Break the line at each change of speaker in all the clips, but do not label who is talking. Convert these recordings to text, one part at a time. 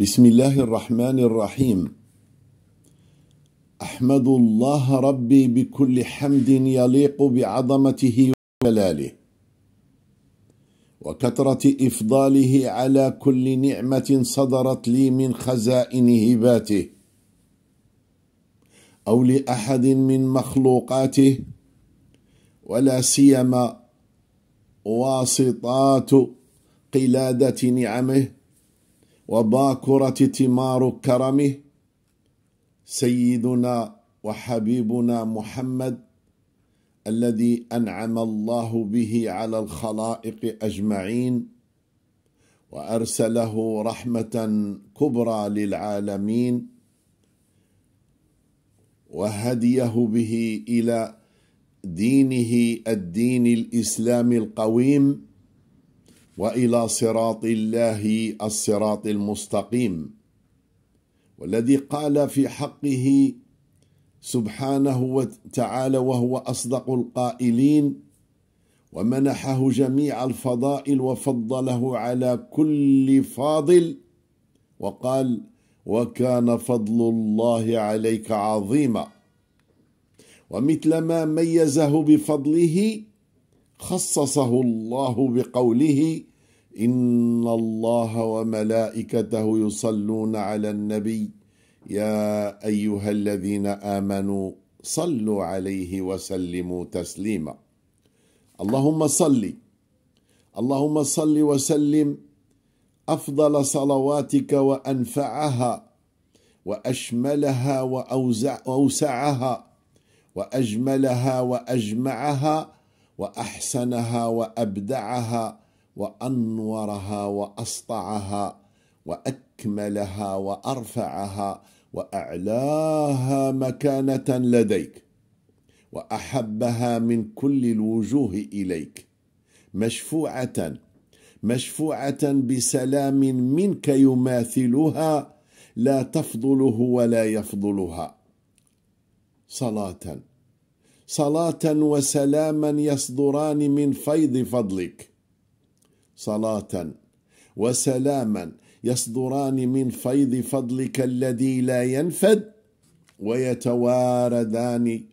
بسم الله الرحمن الرحيم احمد الله ربي بكل حمد يليق بعظمته وجلاله وكثره افضاله على كل نعمه صدرت لي من خزائن هباته او لاحد من مخلوقاته ولا سيما واسطات قلاده نعمه وباكرة ثمار كرمه سيدنا وحبيبنا محمد الذي أنعم الله به على الخلائق أجمعين وأرسله رحمة كبرى للعالمين وهديه به إلى دينه الدين الإسلام القويم والى صراط الله الصراط المستقيم والذي قال في حقه سبحانه وتعالى وهو اصدق القائلين ومنحه جميع الفضائل وفضله على كل فاضل وقال وكان فضل الله عليك عظيما ومثلما ميزه بفضله خصصه الله بقوله ان الله وملائكته يصلون على النبي يا ايها الذين امنوا صلوا عليه وسلموا تسليما اللهم صل اللهم صل وسلم افضل صلواتك وانفعها واشملها واوسعها واجملها واجمعها واحسنها وابدعها وانورها واسطعها واكملها وارفعها واعلاها مكانه لديك واحبها من كل الوجوه اليك مشفوعه مشفوعه بسلام منك يماثلها لا تفضله ولا يفضلها صلاه صلاه وسلاما يصدران من فيض فضلك صلاة وسلاما يصدران من فيض فضلك الذي لا ينفد ويتواردان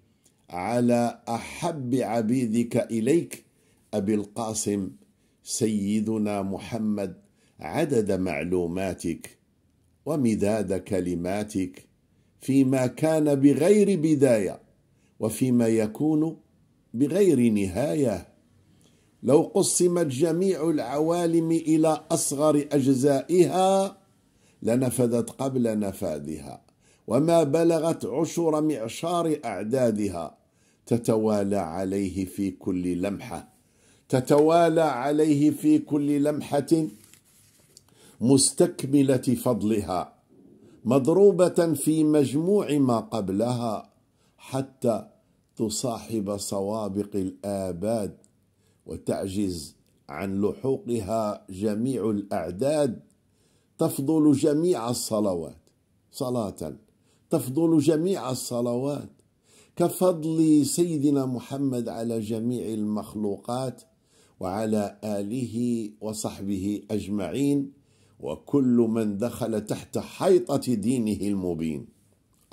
على أحب عبيدك إليك أبي القاسم سيدنا محمد عدد معلوماتك ومداد كلماتك فيما كان بغير بداية وفيما يكون بغير نهايه لو قسمت جميع العوالم إلى أصغر أجزائها لنفذت قبل نفاذها وما بلغت عشر معشار أعدادها تتوالى عليه في كل لمحة تتوالى عليه في كل لمحة مستكملة فضلها مضروبة في مجموع ما قبلها حتى تصاحب سوابق الآباد وتعجز عن لحوقها جميع الأعداد تفضل جميع الصلوات صلاة تفضل جميع الصلوات كفضل سيدنا محمد على جميع المخلوقات وعلى آله وصحبه أجمعين وكل من دخل تحت حيطة دينه المبين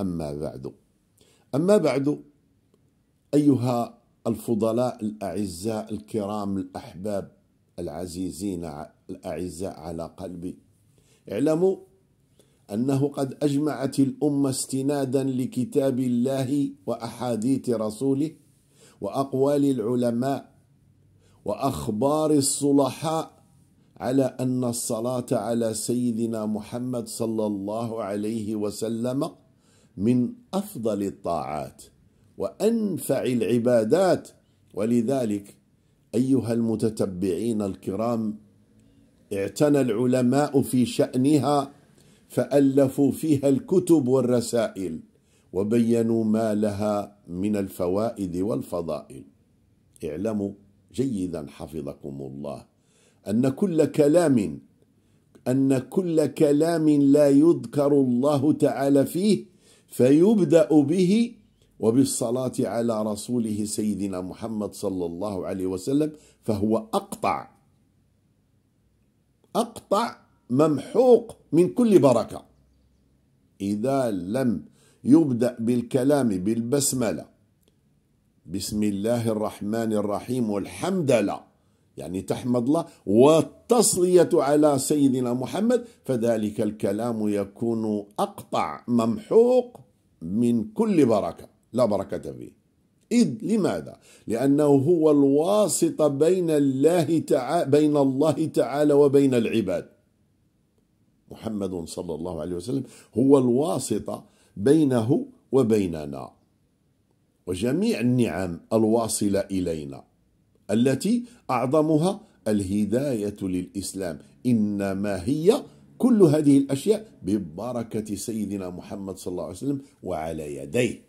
أما بعد أما بعد أيها الفضلاء الأعزاء الكرام الأحباب العزيزين الأعزاء على قلبي اعلموا أنه قد أجمعت الأمة استنادا لكتاب الله وأحاديث رسوله وأقوال العلماء وأخبار الصلحاء على أن الصلاة على سيدنا محمد صلى الله عليه وسلم من أفضل الطاعات وأنفع العبادات ولذلك أيها المتتبعين الكرام اعتنى العلماء في شأنها فألفوا فيها الكتب والرسائل وبينوا ما لها من الفوائد والفضائل اعلموا جيدا حفظكم الله أن كل كلام أن كل كلام لا يذكر الله تعالى فيه فيبدأ به وبالصلاة على رسوله سيدنا محمد صلى الله عليه وسلم فهو أقطع أقطع ممحوق من كل بركة إذا لم يبدأ بالكلام بالبسملة بسم الله الرحمن الرحيم والحمد لله يعني تحمد الله والتصلية على سيدنا محمد فذلك الكلام يكون أقطع ممحوق من كل بركة لا بركة فيه إذ لماذا؟ لأنه هو الواسطة بين الله تعالى بين الله تعالى وبين العباد. محمد صلى الله عليه وسلم هو الواسطة بينه وبيننا. وجميع النعم الواصلة إلينا التي أعظمها الهداية للإسلام إنما هي كل هذه الأشياء ببركة سيدنا محمد صلى الله عليه وسلم وعلى يديه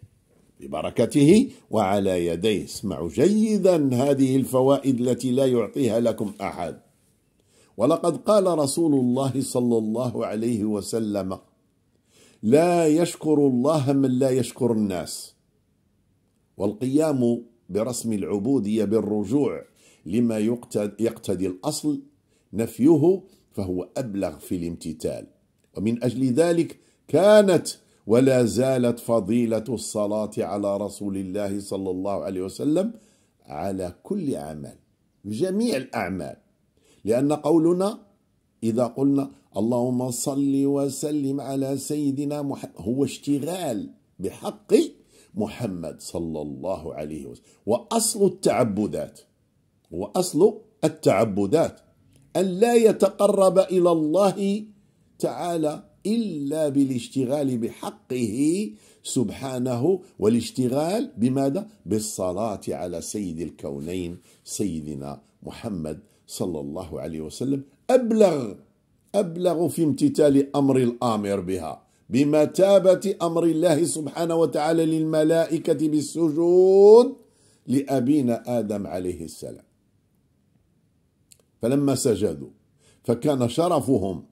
ببركته وعلى يديه اسمعوا جيدا هذه الفوائد التي لا يعطيها لكم أحد ولقد قال رسول الله صلى الله عليه وسلم لا يشكر الله من لا يشكر الناس والقيام برسم العبودية بالرجوع لما يقتدي الأصل نفيه فهو أبلغ في الامتثال ومن أجل ذلك كانت ولا زالت فضيلة الصلاة على رسول الله صلى الله عليه وسلم على كل عمل جميع الأعمال لأن قولنا إذا قلنا اللهم صل وسلم على سيدنا محمد هو اشتغال بحق محمد صلى الله عليه وسلم وأصل التعبدات وأصل التعبدات أن لا يتقرب إلى الله تعالى إلا بالاشتغال بحقه سبحانه والاشتغال بماذا؟ بالصلاة على سيد الكونين سيدنا محمد صلى الله عليه وسلم أبلغ أبلغ في امتثال أمر الآمر بها بمثابة أمر الله سبحانه وتعالى للملائكة بالسجود لأبينا آدم عليه السلام فلما سجدوا فكان شرفهم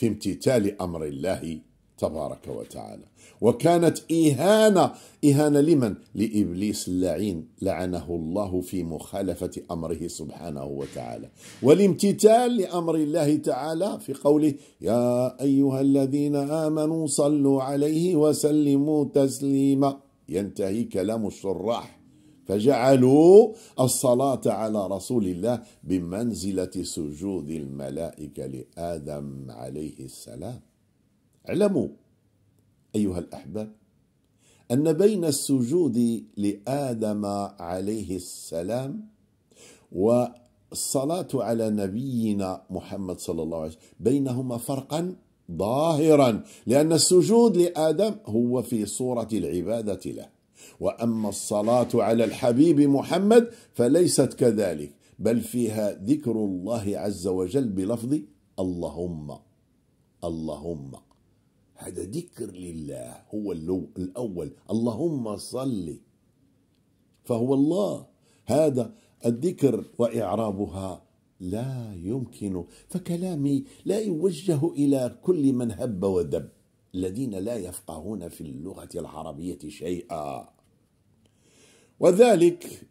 في امتثال أمر الله تبارك وتعالى وكانت إهانة إهانة لمن؟ لإبليس اللعين لعنه الله في مخالفة أمره سبحانه وتعالى والامتثال لأمر الله تعالى في قوله يا أيها الذين آمنوا صلوا عليه وسلموا تسليما ينتهي كلام الشراح فجعلوا الصلاة على رسول الله بمنزلة سجود الملائكة لآدم عليه السلام اعلموا أيها الأحباب أن بين السجود لآدم عليه السلام والصلاة على نبينا محمد صلى الله عليه وسلم بينهما فرقا ظاهرا لأن السجود لآدم هو في صورة العبادة له وأما الصلاة على الحبيب محمد فليست كذلك بل فيها ذكر الله عز وجل بلفظ اللهم اللهم هذا ذكر لله هو الأول اللهم صل فهو الله هذا الذكر وإعرابها لا يمكن فكلامي لا يوجه إلى كل من هب ودب الذين لا يفقهون في اللغة العربية شيئا وذلك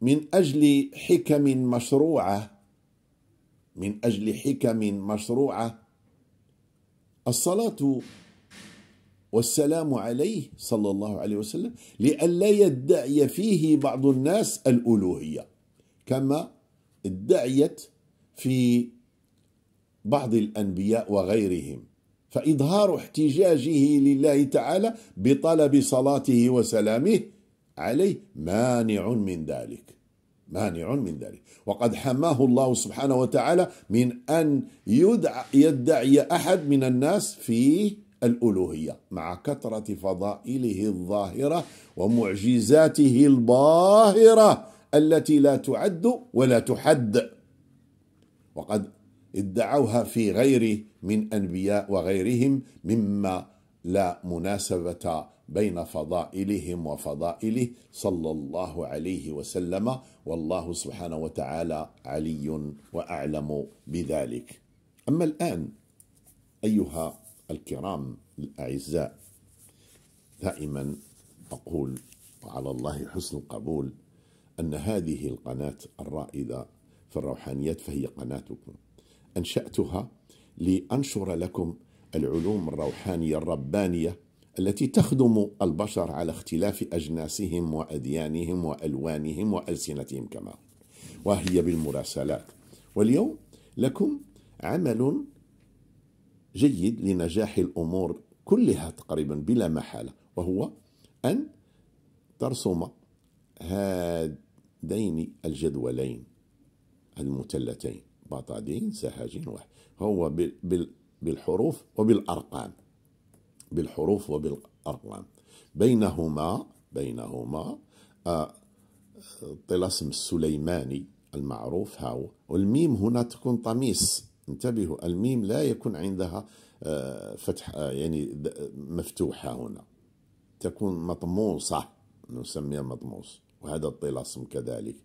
من أجل حكم مشروعة من أجل حكم مشروعة الصلاة والسلام عليه صلى الله عليه وسلم لئلا يدعي فيه بعض الناس الألوهية كما ادعيت في بعض الأنبياء وغيرهم فإظهار احتجاجه لله تعالى بطلب صلاته وسلامه عليه مانع من ذلك مانع من ذلك وقد حماه الله سبحانه وتعالى من أن يدعي, يدعي أحد من الناس في الألوهية مع كثرة فضائله الظاهرة ومعجزاته الباهرة التي لا تعد ولا تحد وقد ادعوها في غيره من أنبياء وغيرهم مما لا مناسبة بين فضائلهم وفضائله صلى الله عليه وسلم والله سبحانه وتعالى علي وأعلم بذلك أما الآن أيها الكرام الأعزاء دائما أقول وعلى الله حسن القبول أن هذه القناة الرائدة في الروحانيات فهي قناتكم أنشأتها لأنشر لكم العلوم الروحانية الربانية التي تخدم البشر على اختلاف أجناسهم وأديانهم وألوانهم وألسنتهم كما وهي بالمراسلات واليوم لكم عمل جيد لنجاح الأمور كلها تقريبا بلا محالة وهو أن ترسم هذين الجدولين المثلثين بطادين سهاجين واحد هو بالحروف وبالأرقام بالحروف وبالأرقام بينهما بينهما آه، طلسم السليماني المعروف هاو والميم هنا تكون طميس انتبهوا الميم لا يكون عندها آه، فتح آه، يعني مفتوحة هنا تكون مطموسة نسميها مطموس وهذا الطلسم كذلك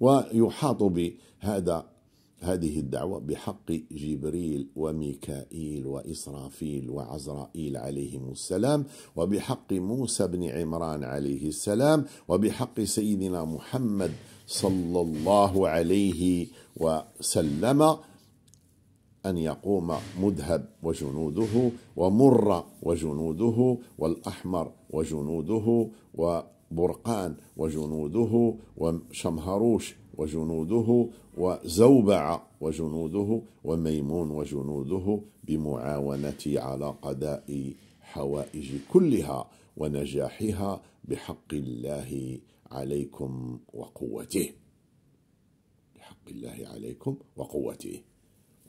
ويحاط بهذا هذه الدعوة بحق جبريل وميكائيل وإسرافيل وعزرائيل عليهم السلام وبحق موسى بن عمران عليه السلام وبحق سيدنا محمد صلى الله عليه وسلم أن يقوم مذهب وجنوده ومر وجنوده والأحمر وجنوده وبرقان وجنوده وشمهروش وجنوده وزوبع وجنوده وميمون وجنوده بمعاونتي على قضاء حوائج كلها ونجاحها بحق الله عليكم وقوته بحق الله عليكم وقوته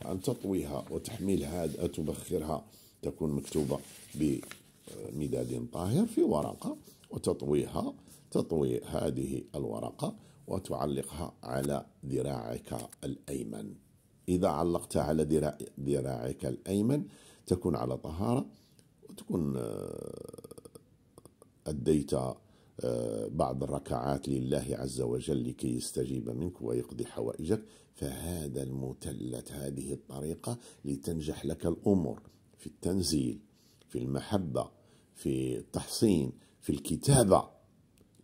وأن تطويها وتحميل هذا تبخرها تكون مكتوبة بمداد طاهر في ورقة وتطويها تطوي هذه الورقة وتعلقها على ذراعك الأيمن إذا علقتها على ذراعك الأيمن تكون على طهارة وتكون آه، أديت آه، بعض الركعات لله عز وجل لكي يستجيب منك ويقضي حوائجك فهذا المثلث هذه الطريقة لتنجح لك الأمور في التنزيل في المحبة في التحصين في الكتابة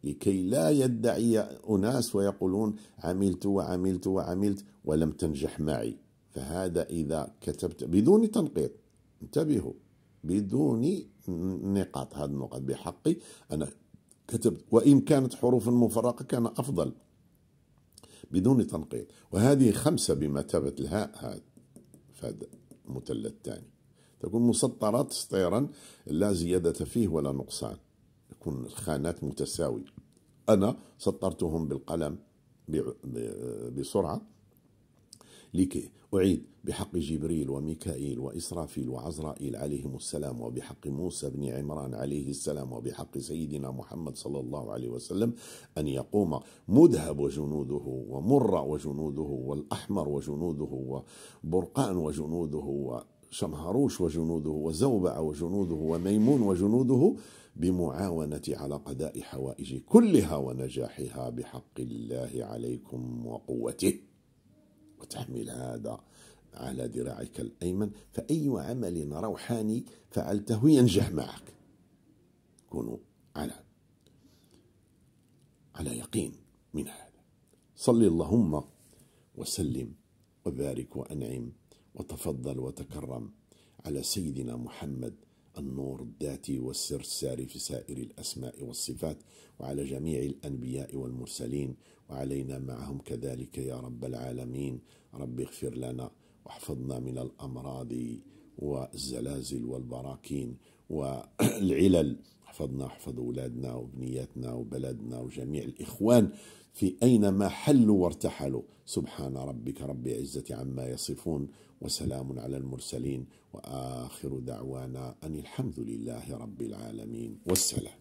لكي لا يدعي أناس ويقولون عملت وعملت وعملت ولم تنجح معي فهذا إذا كتبت بدون تنقيط انتبهوا بدون نقاط هذه النقاط بحقي أنا كتبت وإن كانت حروف مفرقة كان أفضل بدون تنقيط وهذه خمسة بمثابة الهاء هذا فهذا المثلث الثاني تكون مسطرة تسطيرا لا زيادة فيه ولا نقصان يكون الخانات متساوية أنا سطرتهم بالقلم بسرعة لكي أعيد بحق جبريل وميكائيل وإسرافيل وعزرائيل عليهم السلام وبحق موسى بن عمران عليه السلام وبحق سيدنا محمد صلى الله عليه وسلم أن يقوم مذهب وجنوده ومر وجنوده والأحمر وجنوده وبرقان وجنوده شمهروش وجنوده وزوبع وجنوده وميمون وجنوده بمعاونة على قضاء حوائج كلها ونجاحها بحق الله عليكم وقوته وتحمل هذا على ذراعك الأيمن فأي عمل روحاني فعلته ينجح معك كونوا على على يقين من هذا صلي اللهم وسلم وبارك وأنعم وتفضل وتكرم على سيدنا محمد النور الذاتي والسر الساري في سائر الأسماء والصفات وعلى جميع الأنبياء والمرسلين وعلينا معهم كذلك يا رب العالمين رب اغفر لنا واحفظنا من الأمراض والزلازل والبراكين والعلل احفظنا احفظ أولادنا وبنياتنا وبلدنا وجميع الإخوان في أينما حلوا وارتحلوا سبحان ربك رب العزة عما يصفون وسلام على المرسلين وآخر دعوانا أن الحمد لله رب العالمين والسلام